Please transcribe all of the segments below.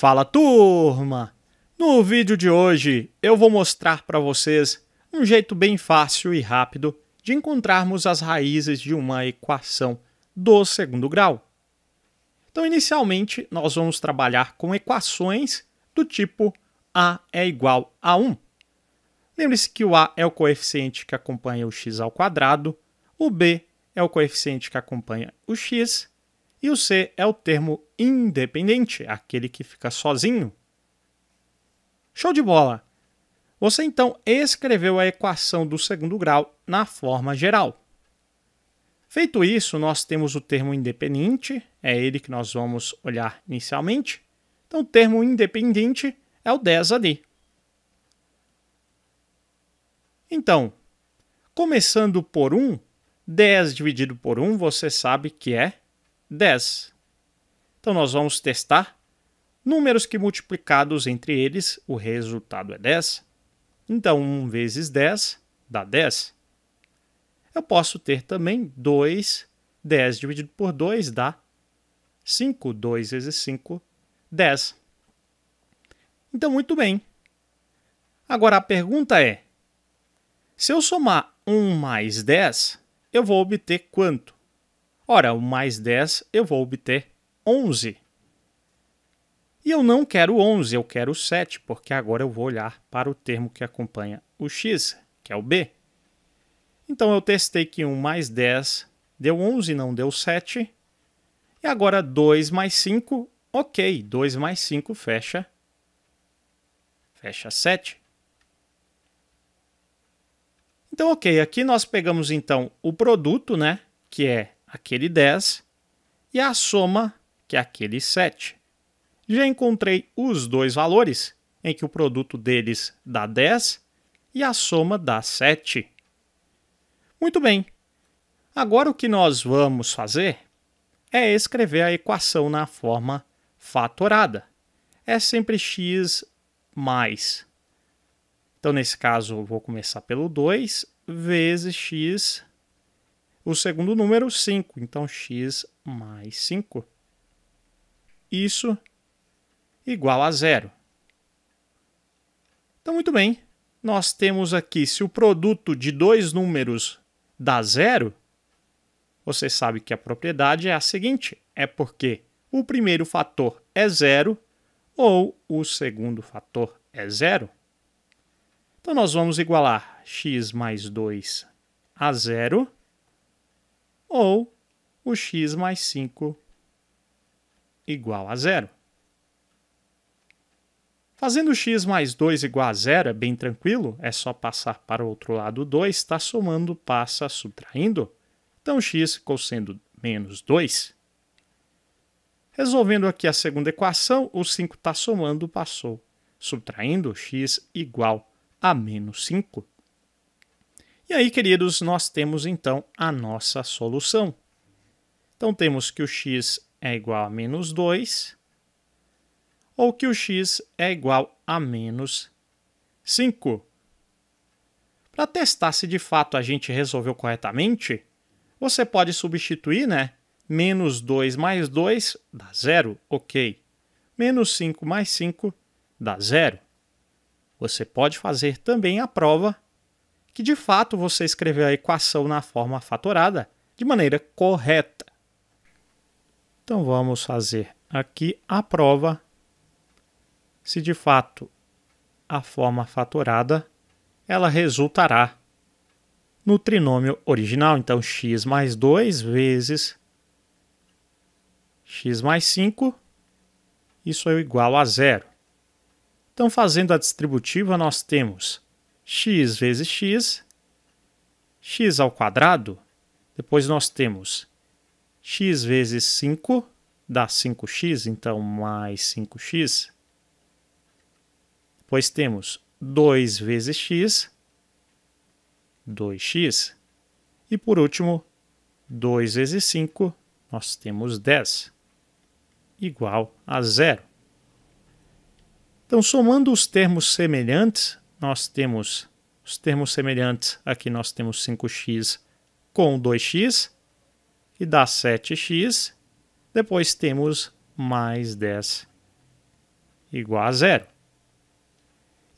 Fala turma! No vídeo de hoje eu vou mostrar para vocês um jeito bem fácil e rápido de encontrarmos as raízes de uma equação do segundo grau. Então, inicialmente, nós vamos trabalhar com equações do tipo a é igual a 1. Lembre-se que o a é o coeficiente que acompanha o x ao quadrado, o b é o coeficiente que acompanha o x e o C é o termo independente, aquele que fica sozinho. Show de bola! Você então escreveu a equação do segundo grau na forma geral. Feito isso, nós temos o termo independente, é ele que nós vamos olhar inicialmente. Então, o termo independente é o 10 ali. Então, começando por 1, 10 dividido por 1 você sabe que é 10. Então nós vamos testar números que multiplicados entre eles o resultado é 10. Então 1 vezes 10 dá 10. Eu posso ter também 2, 10 dividido por 2 dá 5, 2 vezes 5, 10. Então, muito bem. Agora a pergunta é: se eu somar 1 mais 10, eu vou obter quanto? Ora, o mais 10 eu vou obter 11. E eu não quero 11, eu quero 7, porque agora eu vou olhar para o termo que acompanha o x, que é o b. Então eu testei que 1 mais 10 deu 11, não deu 7. E agora 2 mais 5, ok, 2 mais 5 fecha, fecha 7. Então ok, aqui nós pegamos então o produto, né, que é aquele 10 e a soma, que é aquele 7. Já encontrei os dois valores, em que o produto deles dá 10 e a soma dá 7. Muito bem. Agora o que nós vamos fazer é escrever a equação na forma fatorada. É sempre x mais. Então, nesse caso, vou começar pelo 2 vezes x o segundo número, 5. Então, x mais 5. Isso igual a zero. Então, muito bem. Nós temos aqui, se o produto de dois números dá zero, você sabe que a propriedade é a seguinte: é porque o primeiro fator é zero ou o segundo fator é zero. Então, nós vamos igualar x mais 2 a zero ou o x mais 5 igual a zero. Fazendo x mais 2 igual a zero é bem tranquilo, é só passar para o outro lado 2, está somando, passa, subtraindo. Então x ficou sendo menos 2. Resolvendo aqui a segunda equação, o 5 está somando, passou, subtraindo, x igual a menos 5. E aí, queridos, nós temos então a nossa solução. Então temos que o x é igual a menos 2 ou que o x é igual a menos 5. Para testar se de fato a gente resolveu corretamente, você pode substituir, né? Menos 2 mais 2 dá zero, ok. Menos 5 mais 5 dá zero. Você pode fazer também a prova que de fato você escreveu a equação na forma fatorada de maneira correta. Então vamos fazer aqui a prova se de fato a forma fatorada ela resultará no trinômio original. Então, x mais 2 vezes x mais 5, isso é igual a zero. Então, fazendo a distributiva, nós temos x vezes x, x ao quadrado, depois nós temos x vezes 5, dá 5x, então mais 5x. Depois temos 2 vezes x, 2x. E por último, 2 vezes 5, nós temos 10, igual a zero. Então, somando os termos semelhantes, nós temos os termos semelhantes. Aqui nós temos 5x com 2x, e dá 7x. Depois temos mais 10 igual a zero.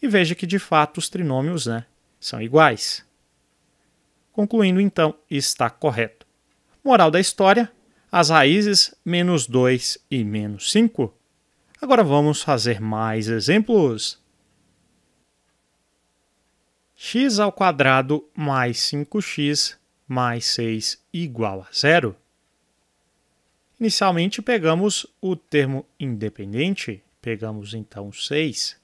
E veja que de fato os trinômios né, são iguais. Concluindo então, está correto. Moral da história: as raízes menos 2 e menos 5. Agora vamos fazer mais exemplos x ao quadrado mais 5x mais 6 igual a zero, inicialmente pegamos o termo independente, pegamos então 6,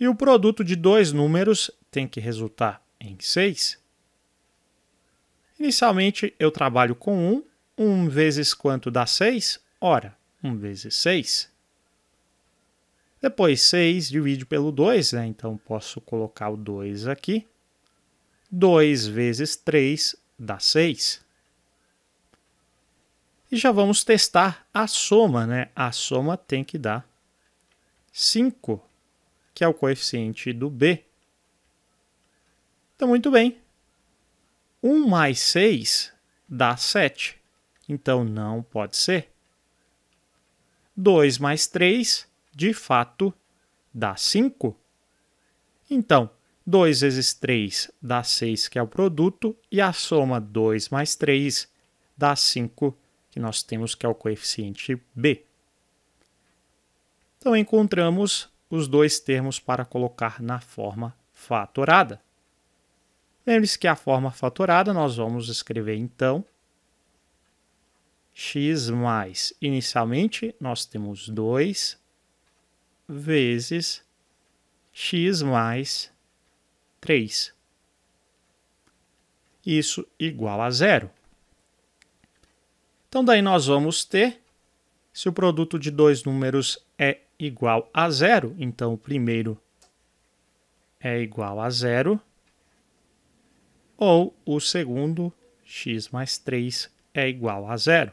e o produto de dois números tem que resultar em 6. Inicialmente eu trabalho com 1, 1 vezes quanto dá 6? Ora, 1 vezes 6. Depois, 6 divide pelo 2, né? então posso colocar o 2 aqui. 2 vezes 3 dá 6. E já vamos testar a soma, né? A soma tem que dar 5, que é o coeficiente do b. Então, muito bem. 1 mais 6 dá 7. Então, não pode ser. 2 mais 3 de fato, dá 5. Então, 2 vezes 3 dá 6, que é o produto, e a soma 2 mais 3 dá 5, que nós temos que é o coeficiente b. Então, encontramos os dois termos para colocar na forma fatorada. Lembre-se que a forma fatorada nós vamos escrever então x mais, inicialmente nós temos 2 vezes x mais 3. Isso igual a zero. Então, daí nós vamos ter, se o produto de dois números é igual a zero, então o primeiro é igual a zero, ou o segundo, x mais 3, é igual a zero.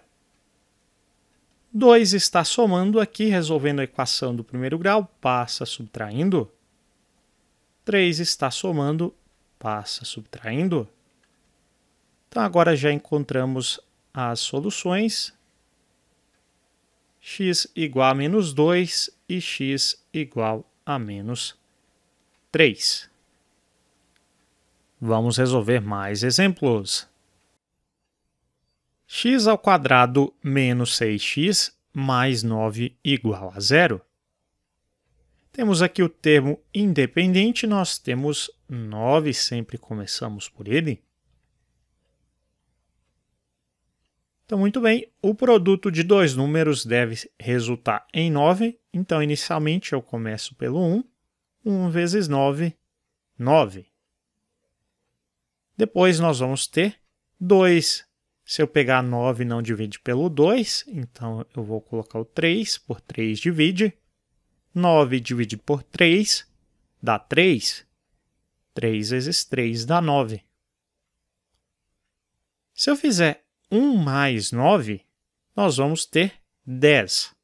2 está somando aqui, resolvendo a equação do primeiro grau, passa subtraindo. 3 está somando, passa subtraindo. Então agora já encontramos as soluções. x igual a menos 2 e x igual a menos 3. Vamos resolver mais exemplos x ao quadrado menos 6x mais 9 igual a zero. Temos aqui o termo independente, nós temos 9, sempre começamos por ele. Então, muito bem, o produto de dois números deve resultar em 9. Então, inicialmente, eu começo pelo 1. 1 vezes 9, 9. Depois, nós vamos ter 2 se eu pegar 9 e não divide pelo 2, então eu vou colocar o 3 por 3 divide. 9 dividido por 3 dá 3. 3 vezes 3 dá 9. Se eu fizer 1 mais 9, nós vamos ter 10.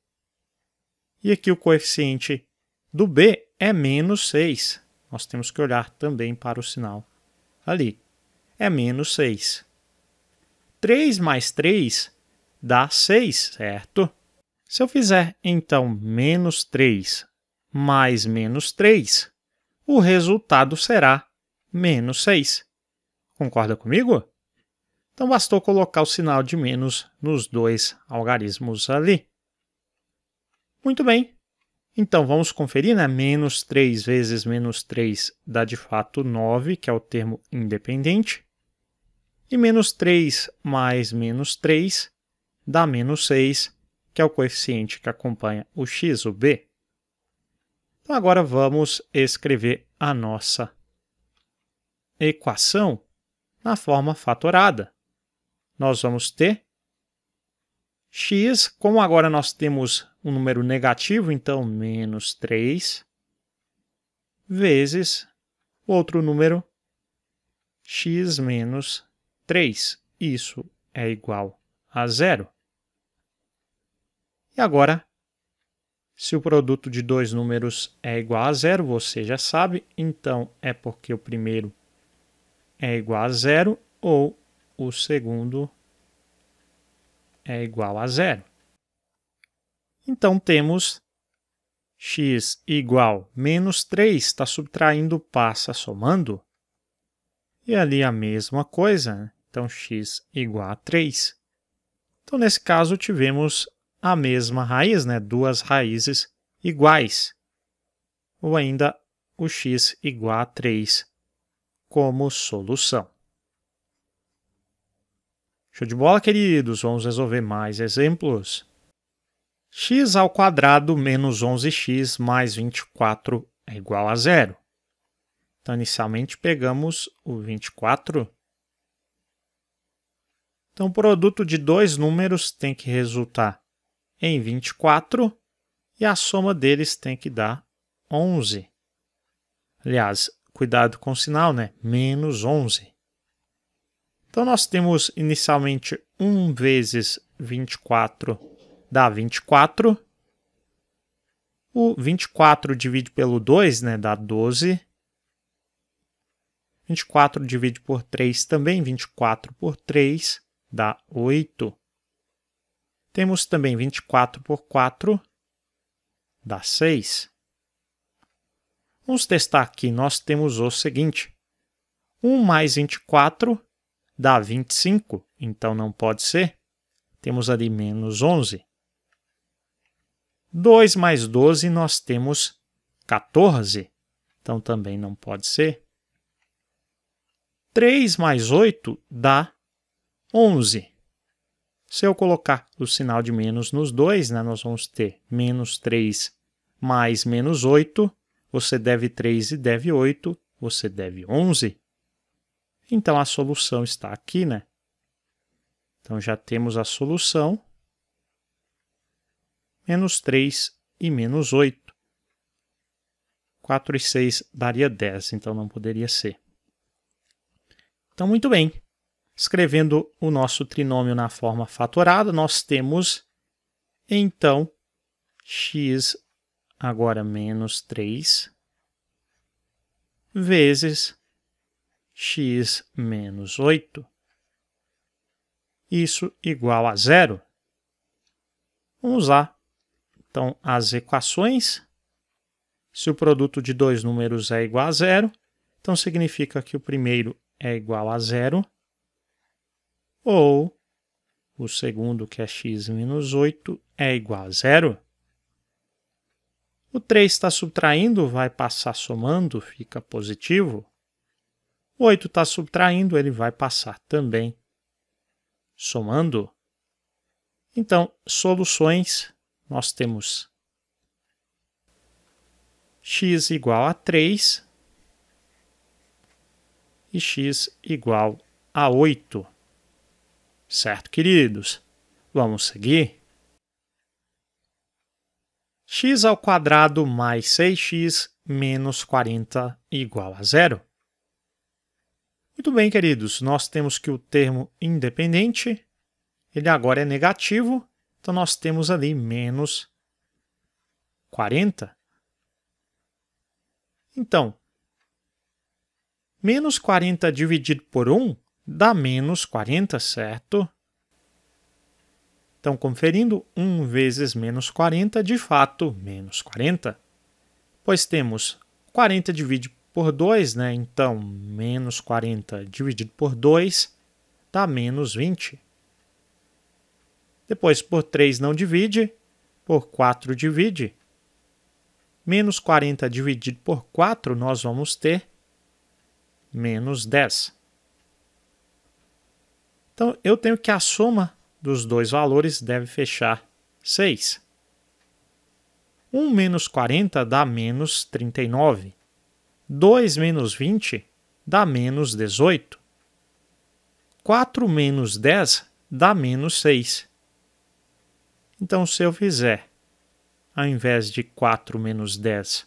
E aqui o coeficiente do B é menos 6. Nós temos que olhar também para o sinal ali. É menos 6. 3 mais 3 dá 6, certo? Se eu fizer, então, menos 3 mais menos 3, o resultado será menos 6. Concorda comigo? Então, bastou colocar o sinal de menos nos dois algarismos ali. Muito bem. Então, vamos conferir, né? Menos 3 vezes menos 3 dá, de fato, 9, que é o termo independente. E menos 3 mais menos 3 dá menos 6, que é o coeficiente que acompanha o x, o b. Então agora vamos escrever a nossa equação na forma fatorada. Nós vamos ter x, como agora nós temos um número negativo, então menos 3, vezes outro número, x menos 3. Isso é igual a zero. E agora, se o produto de dois números é igual a zero, você já sabe, então é porque o primeiro é igual a zero ou o segundo é igual a zero. Então temos x igual menos 3, está subtraindo, passa somando. E ali a mesma coisa. Né? Então, x igual a 3. Então, nesse caso, tivemos a mesma raiz, né? duas raízes iguais. Ou ainda, o x igual a 3 como solução. Show de bola, queridos? Vamos resolver mais exemplos. x ao quadrado menos 11x mais 24 é igual a zero. Então, inicialmente, pegamos o 24 então, o produto de dois números tem que resultar em 24 e a soma deles tem que dar 11. Aliás, cuidado com o sinal, né? Menos 11. Então, nós temos inicialmente 1 vezes 24 dá 24. O 24 divide pelo 2, né? Dá 12. 24 divide por 3 também, 24 por 3 dá 8. Temos também 24 por 4, dá 6. Vamos testar aqui, nós temos o seguinte. 1 mais 24 dá 25, então não pode ser. Temos ali menos 11. 2 mais 12 nós temos 14, então também não pode ser. 3 mais 8 dá 11. Se eu colocar o sinal de menos nos dois, né, nós vamos ter menos 3 mais menos 8. Você deve 3 e deve 8. Você deve 11. Então, a solução está aqui, né? Então, já temos a solução. Menos 3 e menos 8. 4 e 6 daria 10, então não poderia ser. Então, muito bem. Escrevendo o nosso trinômio na forma fatorada, nós temos então x agora menos 3 vezes x menos 8, isso igual a zero. Vamos lá. Então, as equações, se o produto de dois números é igual a zero, então significa que o primeiro é igual a zero ou o segundo, que é x menos 8, é igual a zero. O 3 está subtraindo, vai passar somando, fica positivo. O 8 está subtraindo, ele vai passar também somando. Então, soluções, nós temos x igual a 3 e x igual a 8. Certo, queridos? Vamos seguir? x ao quadrado mais 6x menos 40 igual a zero. Muito bem, queridos, nós temos que o termo independente, ele agora é negativo, então nós temos ali menos 40. Então, menos 40 dividido por 1 dá menos 40, certo? Então, conferindo 1 vezes menos 40, de fato, menos 40. Pois temos 40 dividido por 2, né? Então, menos 40 dividido por 2 dá menos 20. Depois, por 3 não divide, por 4 divide. Menos 40 dividido por 4, nós vamos ter menos 10. Então eu tenho que a soma dos dois valores deve fechar 6. 1 menos 40 dá menos 39. 2 menos 20 dá menos 18. 4 menos 10 dá menos 6. Então, se eu fizer, ao invés de 4 menos 10,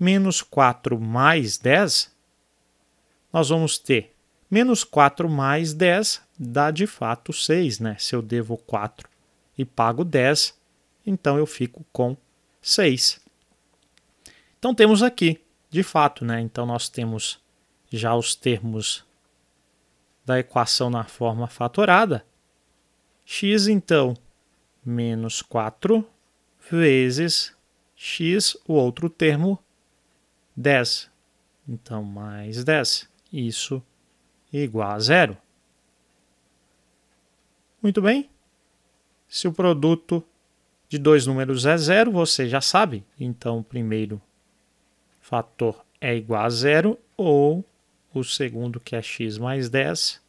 menos 4 mais 10, nós vamos ter Menos 4 mais 10 dá de fato 6, né? Se eu devo 4 e pago 10, então eu fico com 6. Então temos aqui, de fato, né? Então nós temos já os termos da equação na forma fatorada. x então menos 4 vezes x, o outro termo, 10. Então mais 10. Isso igual a zero. Muito bem. Se o produto de dois números é zero, você já sabe. Então, o primeiro fator é igual a zero, ou o segundo, que é x mais 10,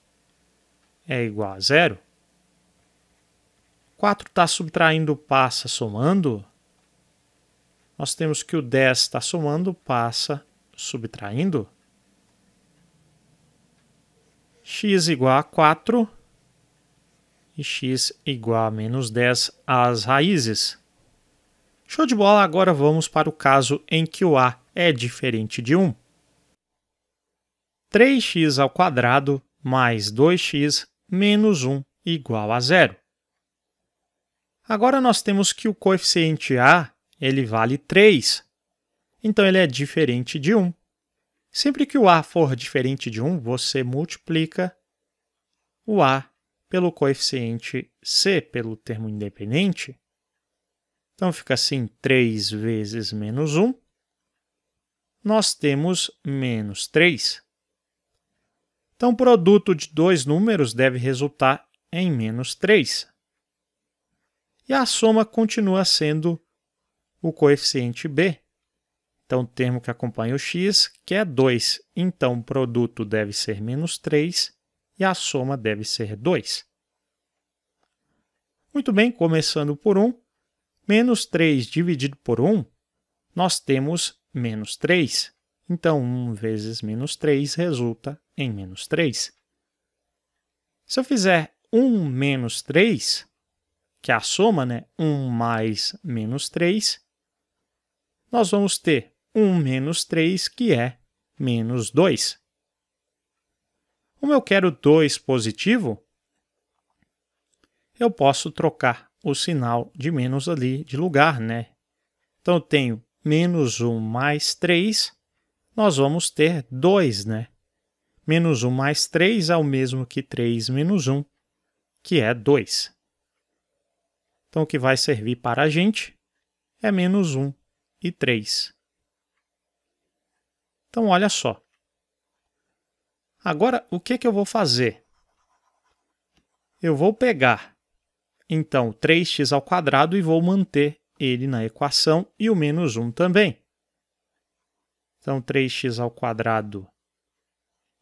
é igual a zero. 4 está subtraindo, passa somando. Nós temos que o 10 está somando, passa subtraindo x igual a 4 e x igual a menos 10 às raízes. Show de bola, agora vamos para o caso em que o a é diferente de 1. 3x ao quadrado mais 2x menos 1 igual a zero. Agora nós temos que o coeficiente a ele vale 3, então ele é diferente de 1. Sempre que o A for diferente de 1, você multiplica o A pelo coeficiente C, pelo termo independente. Então fica assim 3 vezes menos 1. Nós temos menos 3. Então o produto de dois números deve resultar em menos 3. E a soma continua sendo o coeficiente B, então, o termo que acompanha o x, que é 2. Então, o produto deve ser menos 3 e a soma deve ser 2. Muito bem, começando por 1. Menos 3 dividido por 1, nós temos menos 3. Então, 1 vezes menos 3 resulta em menos 3. Se eu fizer 1 menos 3, que é a soma, né? 1 mais menos 3, nós vamos ter 1 menos 3, que é menos 2. Como eu quero 2 positivo, eu posso trocar o sinal de menos ali de lugar, né? Então, eu tenho menos 1 mais 3, nós vamos ter 2, né? Menos 1 mais 3 é o mesmo que 3 menos 1, que é 2. Então, o que vai servir para a gente é menos 1 e 3. Então, olha só. Agora, o que, que eu vou fazer? Eu vou pegar, então, 3x ao quadrado e vou manter ele na equação e o menos 1 também. Então, 3x ao quadrado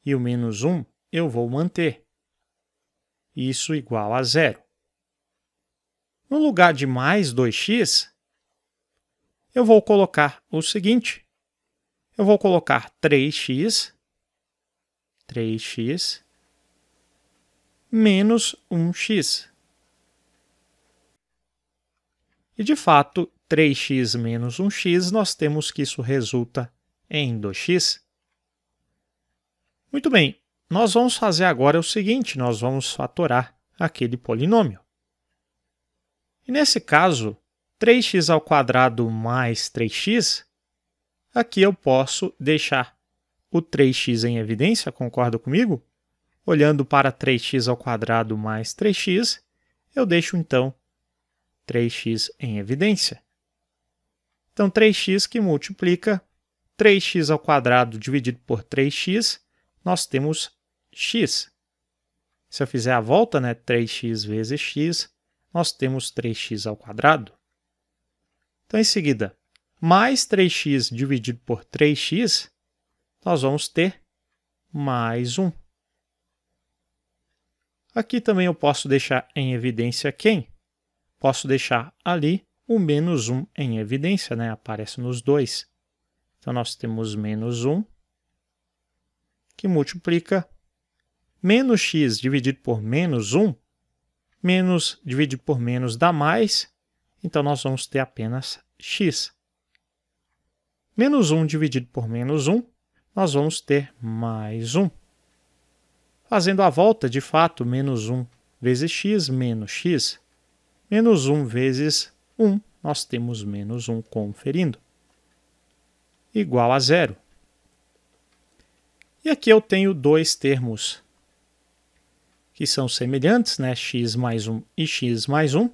e o menos 1 eu vou manter. Isso igual a zero. No lugar de mais 2x, eu vou colocar o seguinte eu vou colocar 3x, 3x, menos 1x. E, de fato, 3x menos 1x, nós temos que isso resulta em 2x. Muito bem, nós vamos fazer agora o seguinte, nós vamos fatorar aquele polinômio. E nesse caso, 3x mais 3x Aqui eu posso deixar o 3x em evidência, concorda comigo? Olhando para 3x ao quadrado mais 3x, eu deixo então 3x em evidência. Então 3x que multiplica 3x ao quadrado dividido por 3x, nós temos x. Se eu fizer a volta, né, 3x vezes x, nós temos 3x ao quadrado. Então, em seguida, mais 3x dividido por 3x, nós vamos ter mais 1. Aqui também eu posso deixar em evidência quem? Posso deixar ali o menos 1 em evidência, né? aparece nos dois. Então, nós temos menos 1, que multiplica menos x dividido por menos 1, menos dividido por menos dá mais, então nós vamos ter apenas x. Menos 1 dividido por menos 1, nós vamos ter mais 1. Fazendo a volta, de fato, menos 1 vezes x menos x. Menos 1 vezes 1, nós temos menos 1 conferindo. Igual a zero. E aqui eu tenho dois termos que são semelhantes, né? x mais 1 e x mais 1.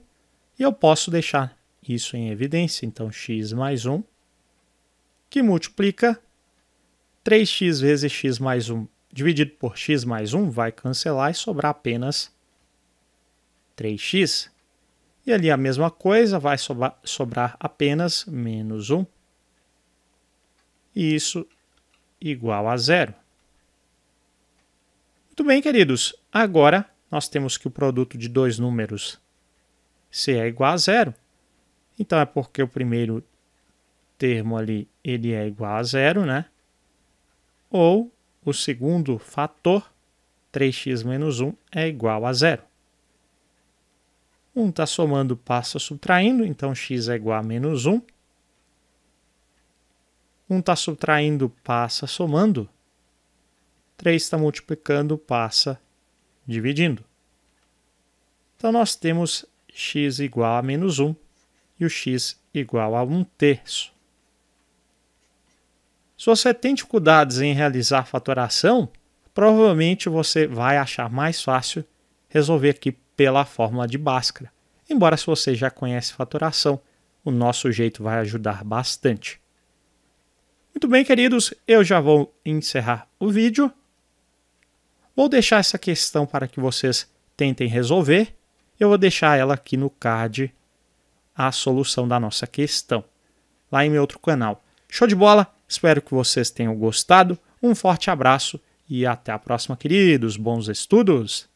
E eu posso deixar isso em evidência. Então, x mais 1 que multiplica 3x vezes x mais 1 dividido por x mais 1 vai cancelar e sobrar apenas 3x. E ali a mesma coisa, vai sobrar, apenas menos 1. E isso igual a zero. Muito bem, queridos. Agora nós temos que o produto de dois números se é igual a zero. Então é porque o primeiro termo ali ele é igual a zero, né? Ou o segundo fator, 3x menos 1, é igual a zero. 1 está somando, passa subtraindo, então x é igual a menos 1. 1 está subtraindo, passa somando. 3 está multiplicando, passa dividindo. Então, nós temos x igual a menos 1 e o x igual a 1 terço. Se você tem dificuldades em realizar fatoração, provavelmente você vai achar mais fácil resolver aqui pela fórmula de Bhaskara. Embora se você já conhece fatoração, o nosso jeito vai ajudar bastante. Muito bem, queridos, eu já vou encerrar o vídeo. Vou deixar essa questão para que vocês tentem resolver. Eu vou deixar ela aqui no card a solução da nossa questão, lá em meu outro canal. Show de bola! Espero que vocês tenham gostado. Um forte abraço e até a próxima, queridos. Bons estudos!